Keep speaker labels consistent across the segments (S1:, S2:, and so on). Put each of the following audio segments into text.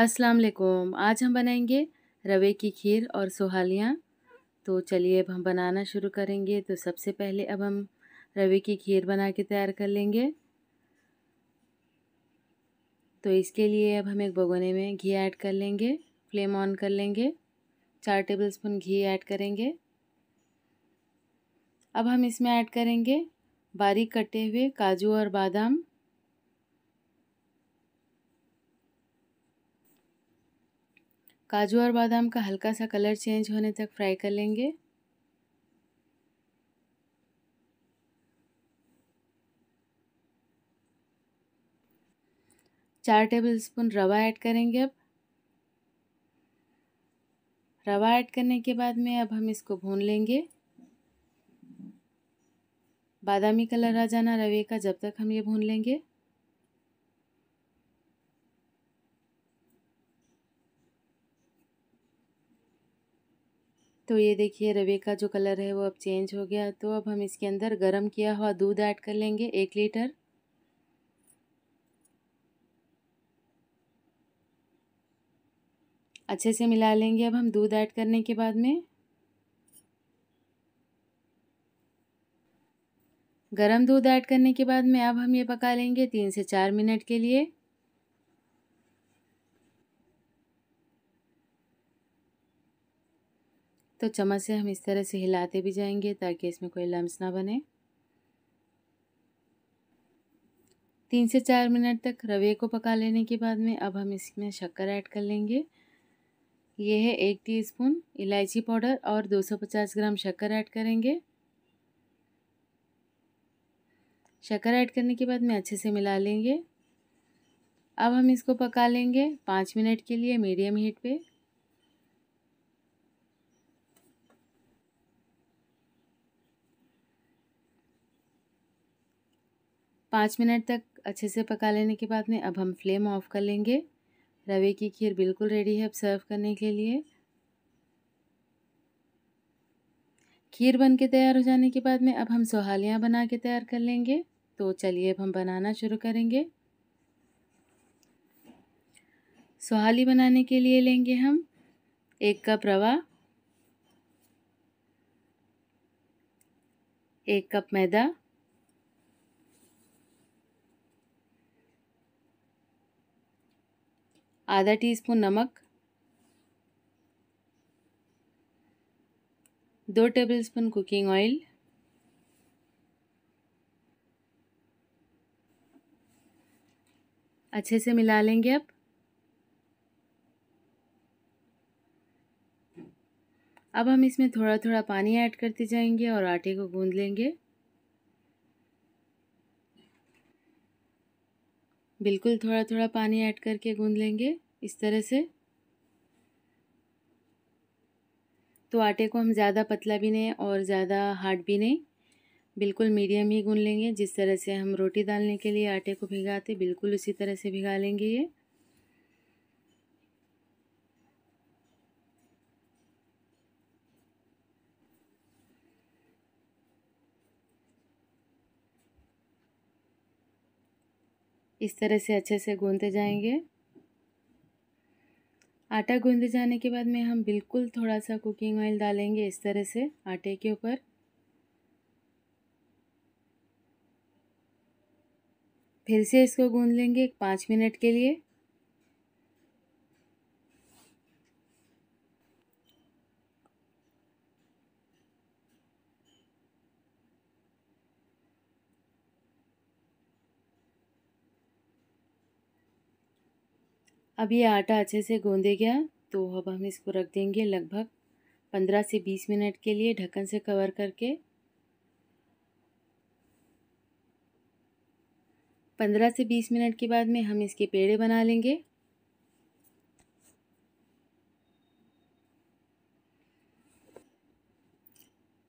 S1: अस्सलाम वालेकुम आज हम बनाएंगे रवे की खीर और सोहालियाँ तो चलिए अब हम बनाना शुरू करेंगे तो सबसे पहले अब हम रवे की खीर बना के तैयार कर लेंगे तो इसके लिए अब हम एक भगोने में घी ऐड कर लेंगे फ्लेम ऑन कर लेंगे चार टेबल स्पून घी ऐड करेंगे अब हम इसमें ऐड करेंगे बारीक कटे हुए काजू और बादाम काजू और बादाम का हल्का सा कलर चेंज होने तक फ्राई कर लेंगे चार टेबल स्पून रवा ऐड करेंगे अब रवा ऐड करने के बाद में अब हम इसको भून लेंगे बादामी कलर आ जाना रवे का जब तक हम ये भून लेंगे तो ये देखिए रवे का जो कलर है वो अब चेंज हो गया तो अब हम इसके अंदर गरम किया हुआ दूध ऐड कर लेंगे एक लीटर अच्छे से मिला लेंगे अब हम दूध ऐड करने के बाद में गरम दूध ऐड करने के बाद में अब हम ये पका लेंगे तीन से चार मिनट के लिए तो चम्मच से हम इस तरह से हिलाते भी जाएंगे ताकि इसमें कोई लम्स ना बने तीन से चार मिनट तक रवे को पका लेने के बाद में अब हम इसमें शक्कर ऐड कर लेंगे ये है एक टीस्पून इलायची पाउडर और 250 ग्राम शक्कर ऐड करेंगे शक्कर ऐड करने के बाद में अच्छे से मिला लेंगे अब हम इसको पका लेंगे पाँच मिनट के लिए मीडियम हीट पे पाँच मिनट तक अच्छे से पका लेने के बाद में अब हम फ्लेम ऑफ कर लेंगे रवे की खीर बिल्कुल रेडी है अब सर्व करने के लिए खीर बन के तैयार हो जाने के बाद में अब हम सोहालियाँ बना के तैयार कर लेंगे तो चलिए अब हम बनाना शुरू करेंगे सोहाली बनाने के लिए लेंगे हम एक कप रवा एक कप मैदा आधा टीस्पून नमक दो टेबलस्पून कुकिंग ऑयल अच्छे से मिला लेंगे अब अब हम इसमें थोड़ा थोड़ा पानी ऐड करते जाएंगे और आटे को गूंद लेंगे बिल्कुल थोड़ा थोड़ा पानी ऐड करके गूंद लेंगे इस तरह से तो आटे को हम ज़्यादा पतला भी नहीं और ज़्यादा हार्ड भी नहीं बिल्कुल मीडियम ही गून लेंगे जिस तरह से हम रोटी डालने के लिए आटे को भिगाते बिल्कुल उसी तरह से भिगा लेंगे ये इस तरह से अच्छे से गूंदते जाएंगे आटा गूंदे जाने के बाद में हम बिल्कुल थोड़ा सा कुकिंग ऑयल डालेंगे इस तरह से आटे के ऊपर फिर से इसको गूंद लेंगे पाँच मिनट के लिए अब ये आटा अच्छे से गूँधे गया तो अब हम इसको रख देंगे लगभग पंद्रह से बीस मिनट के लिए ढक्कन से कवर करके पंद्रह से बीस मिनट के बाद में हम इसके पेड़े बना लेंगे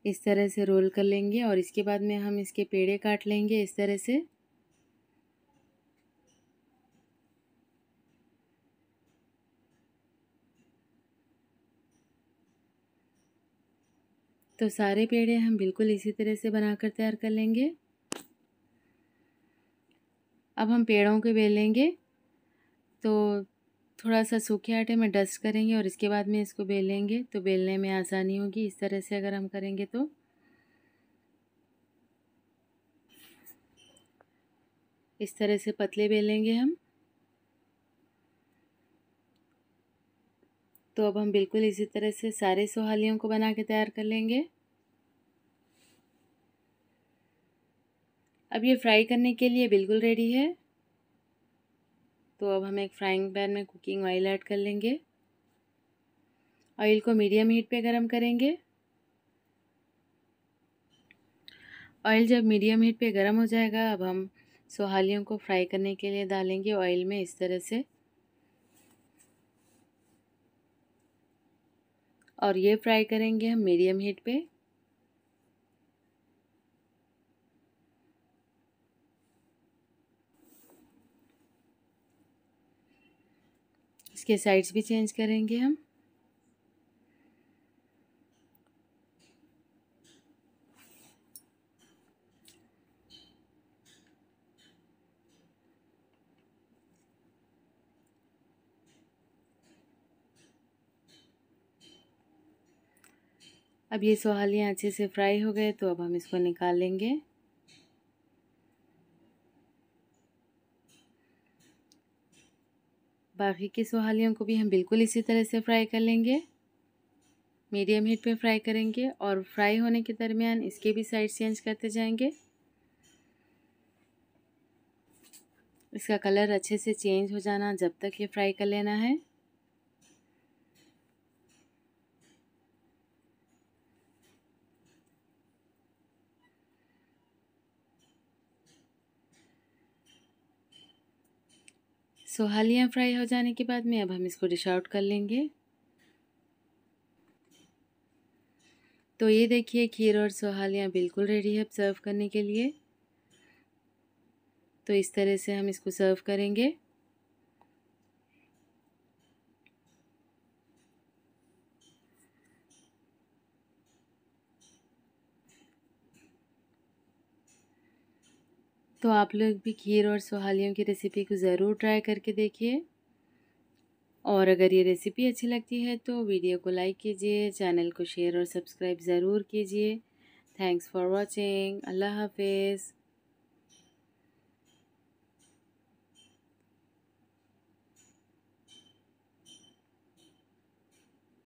S1: इस तरह से रोल कर लेंगे और इसके बाद में हम इसके पेड़े काट लेंगे इस तरह से तो सारे पेड़े हम बिल्कुल इसी तरह से बनाकर तैयार कर लेंगे अब हम पेड़ों को बेलेंगे तो थोड़ा सा सूखे आटे में डस्ट करेंगे और इसके बाद में इसको बेलेंगे तो बेलने में आसानी होगी इस तरह से अगर हम करेंगे तो इस तरह से पतले बेलेंगे हम तो अब हम बिल्कुल इसी तरह से सारे सोहालियों को बना के तैयार कर लेंगे अब ये फ्राई करने के लिए बिल्कुल रेडी है तो अब हम एक फ्राइंग पैन में कुकिंग ऑयल ऐड कर लेंगे ऑयल को मीडियम हीट पे गरम करेंगे ऑयल जब मीडियम हीट पे गरम हो जाएगा अब हम सोहालियों को फ्राई करने के लिए डालेंगे ऑयल में इस तरह से और ये फ्राई करेंगे हम मीडियम हीट पे इसके साइड्स भी चेंज करेंगे हम अब ये सोहालियाँ अच्छे से फ्राई हो गए तो अब हम इसको निकाल लेंगे बाकी की सोहालियों को भी हम बिल्कुल इसी तरह से फ्राई कर लेंगे मीडियम हीट पे फ्राई करेंगे और फ्राई होने के दरमियान इसके भी साइड चेंज करते जाएंगे इसका कलर अच्छे से चेंज हो जाना जब तक ये फ्राई कर लेना है सो हलियाँ फ्राई हो जाने के बाद में अब हम इसको डिश आउट कर लेंगे तो ये देखिए खीर और सोहालियाँ बिल्कुल रेडी है सर्व करने के लिए तो इस तरह से हम इसको सर्व करेंगे तो आप लोग भी खीर और सोहालियों की रेसिपी को ज़रूर ट्राई करके देखिए और अगर ये रेसिपी अच्छी लगती है तो वीडियो को लाइक कीजिए चैनल को शेयर और सब्सक्राइब ज़रूर कीजिए थैंक्स फॉर वॉचिंग अल्लाह हाफिज़